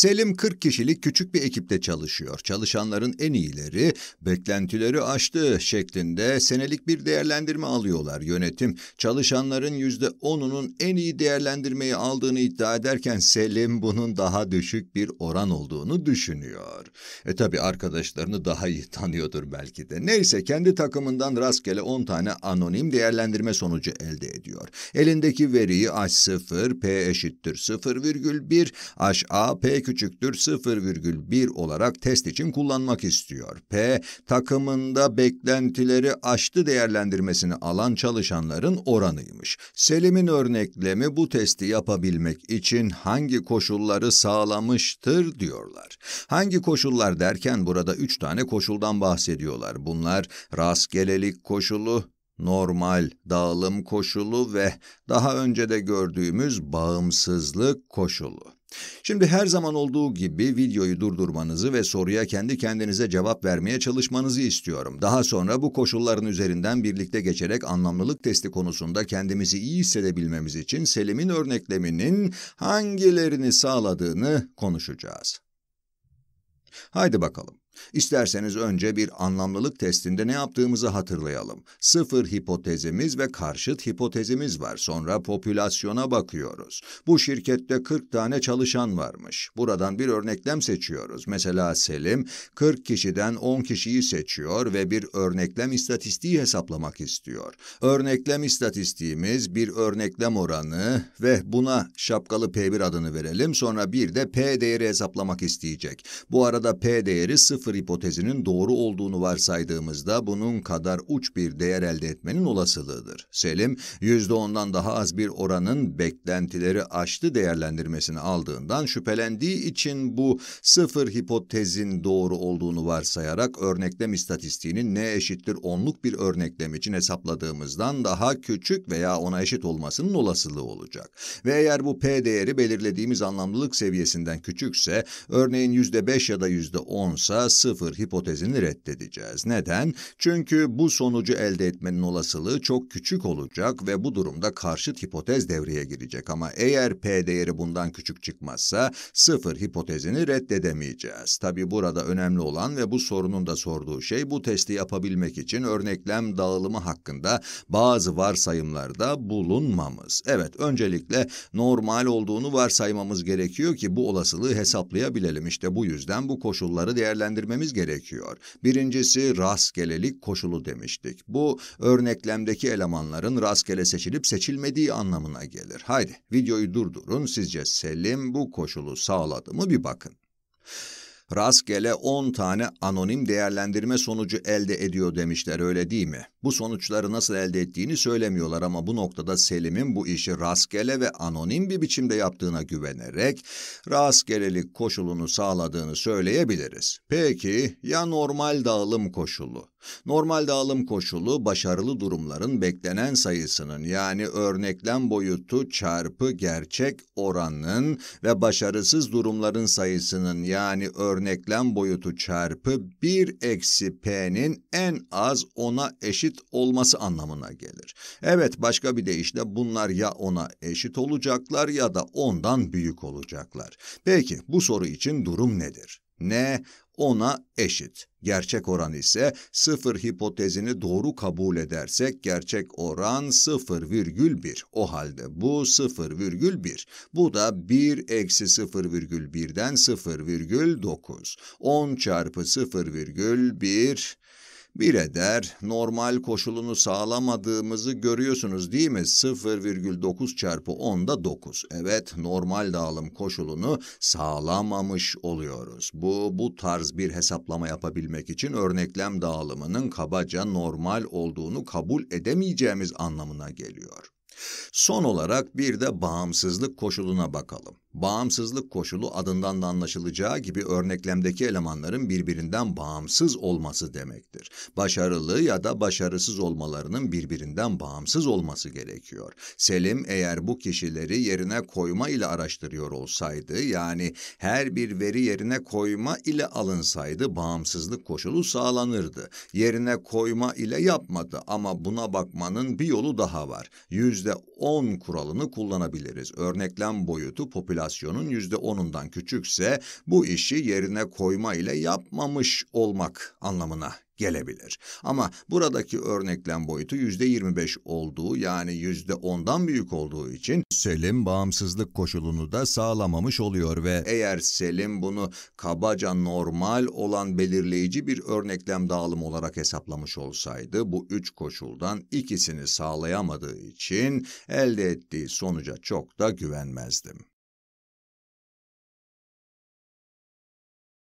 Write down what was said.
Selim 40 kişilik küçük bir ekipte çalışıyor. Çalışanların en iyileri beklentileri aştı şeklinde senelik bir değerlendirme alıyorlar yönetim. Çalışanların %10'unun en iyi değerlendirmeyi aldığını iddia ederken Selim bunun daha düşük bir oran olduğunu düşünüyor. E tabi arkadaşlarını daha iyi tanıyordur belki de. Neyse kendi takımından rastgele 10 tane anonim değerlendirme sonucu elde ediyor. Elindeki veriyi H0, P eşittir 0,1, HA, P küçüktür 0,1 olarak test için kullanmak istiyor. P, takımında beklentileri aştı değerlendirmesini alan çalışanların oranıymış. Selim'in örneklemi bu testi yapabilmek için hangi koşulları sağlamıştır diyorlar. Hangi koşullar derken burada üç tane koşuldan bahsediyorlar. Bunlar rastgelelik koşulu, normal dağılım koşulu ve daha önce de gördüğümüz bağımsızlık koşulu. Şimdi her zaman olduğu gibi videoyu durdurmanızı ve soruya kendi kendinize cevap vermeye çalışmanızı istiyorum. Daha sonra bu koşulların üzerinden birlikte geçerek anlamlılık testi konusunda kendimizi iyi hissedebilmemiz için Selim'in örnekleminin hangilerini sağladığını konuşacağız. Haydi bakalım. İsterseniz önce bir anlamlılık testinde ne yaptığımızı hatırlayalım. Sıfır hipotezimiz ve karşıt hipotezimiz var. Sonra popülasyona bakıyoruz. Bu şirkette 40 tane çalışan varmış. Buradan bir örneklem seçiyoruz. Mesela Selim 40 kişiden 10 kişiyi seçiyor ve bir örneklem istatistiği hesaplamak istiyor. Örneklem istatistiğimiz bir örneklem oranı ve buna şapkalı P1 adını verelim. Sonra bir de P değeri hesaplamak isteyecek. Bu arada P değeri 0 sıfır hipotezinin doğru olduğunu varsaydığımızda bunun kadar uç bir değer elde etmenin olasılığıdır. Selim, %10'dan daha az bir oranın beklentileri aştı değerlendirmesini aldığından şüphelendiği için bu sıfır hipotezin doğru olduğunu varsayarak örneklem istatistiğinin ne eşittir onluk bir örneklem için hesapladığımızdan daha küçük veya ona eşit olmasının olasılığı olacak. Ve eğer bu p değeri belirlediğimiz anlamlılık seviyesinden küçükse, örneğin %5 ya da %10 sa sıfır hipotezini reddedeceğiz. Neden? Çünkü bu sonucu elde etmenin olasılığı çok küçük olacak ve bu durumda karşıt hipotez devreye girecek. Ama eğer p değeri bundan küçük çıkmazsa sıfır hipotezini reddedemeyeceğiz. Tabi burada önemli olan ve bu sorunun da sorduğu şey bu testi yapabilmek için örneklem dağılımı hakkında bazı varsayımlarda bulunmamız. Evet öncelikle normal olduğunu varsaymamız gerekiyor ki bu olasılığı hesaplayabilelim. İşte bu yüzden bu koşulları değerlendirebiliriz değerlendirmemiz gerekiyor. Birincisi rastgelelik koşulu demiştik. Bu örneklemdeki elemanların rastgele seçilip seçilmediği anlamına gelir. Haydi videoyu durdurun sizce Selim bu koşulu sağladı mı bir bakın rastgele 10 tane anonim değerlendirme sonucu elde ediyor demişler öyle değil mi? Bu sonuçları nasıl elde ettiğini söylemiyorlar ama bu noktada Selim'in bu işi rastgele ve anonim bir biçimde yaptığına güvenerek rastgelelik koşulunu sağladığını söyleyebiliriz. Peki ya normal dağılım koşulu? Normal dağılım koşulu başarılı durumların beklenen sayısının yani örneklem boyutu çarpı gerçek oranının ve başarısız durumların sayısının yani örneklem boyutu çarpı 1 eksi p'nin en az 10'a eşit olması anlamına gelir. Evet başka bir deyişle bunlar ya 10'a eşit olacaklar ya da 10'dan büyük olacaklar. Peki bu soru için durum nedir? N 10'a eşit. Gerçek oran ise 0 hipotezini doğru kabul edersek gerçek oran 0,1. O halde bu 0,1. Bu da 1 eksi 0,1'den 0,9. 10 çarpı 0,1 bir eder normal koşulunu sağlamadığımızı görüyorsunuz değil mi? 0,9 çarpı 10'da 9. Evet normal dağılım koşulunu sağlamamış oluyoruz. Bu, bu tarz bir hesaplama yapabilmek için örneklem dağılımının kabaca normal olduğunu kabul edemeyeceğimiz anlamına geliyor. Son olarak bir de bağımsızlık koşuluna bakalım bağımsızlık koşulu adından da anlaşılacağı gibi örneklemdeki elemanların birbirinden bağımsız olması demektir. Başarılı ya da başarısız olmalarının birbirinden bağımsız olması gerekiyor. Selim eğer bu kişileri yerine koyma ile araştırıyor olsaydı, yani her bir veri yerine koyma ile alınsaydı bağımsızlık koşulu sağlanırdı. Yerine koyma ile yapmadı ama buna bakmanın bir yolu daha var. %10 kuralını kullanabiliriz. Örneklem boyutu popüler enflasyonun %10'undan küçükse bu işi yerine koyma ile yapmamış olmak anlamına gelebilir. Ama buradaki örneklem boyutu %25 olduğu yani %10'dan büyük olduğu için Selim bağımsızlık koşulunu da sağlamamış oluyor ve eğer Selim bunu kabaca normal olan belirleyici bir örneklem dağılımı olarak hesaplamış olsaydı bu üç koşuldan ikisini sağlayamadığı için elde ettiği sonuca çok da güvenmezdim.